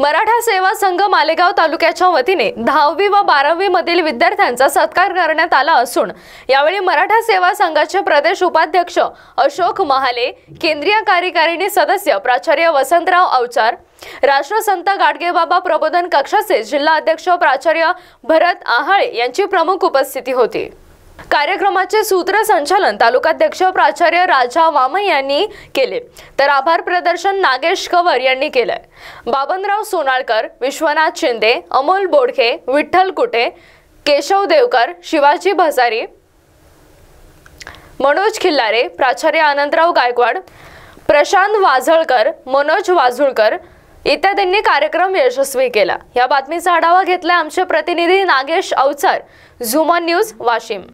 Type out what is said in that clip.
मराठा सेवा संघ मालेगाव तालुक्याच्या वतीने दहावी व बारावी मधील विद्यार्थ्यांचा सत्कार करण्यात आला असून यावेळी मराठा सेवा संघाचे प्रदेश उपाध्यक्ष अशोक महाले केंद्रीय कार्यकारिणी सदस्य प्राचार्य वसंतराव अवचार राष्ट्रसंत गाडगेबाबा प्रबोधन कक्षाचे जिल्हा अध्यक्ष प्राचार्य भरत आहाळे यांची प्रमुख उपस्थिती होती कार्यक्रमाचे सूत्रसंचालन तालुकाध्यक्ष प्राचार्य राजा वामन यांनी केले तर आभार प्रदर्शन नागेश कवर यांनी केलंय बाबनराव सोनाळकर विश्वनाथ शिंदे अमोल बोडखे विठ्ठल कुटे केशव देवकर शिवाजी भसारी मनोज खिल्लारे प्राचार्य आनंदराव गायकवाड प्रशांत वाझळकर मनोज वाझुळकर इत्यादींनी कार्यक्रम यशस्वी केला या बातमीचा आढावा घेतला आमचे प्रतिनिधी नागेश अवचार झुमन न्यूज वाशिम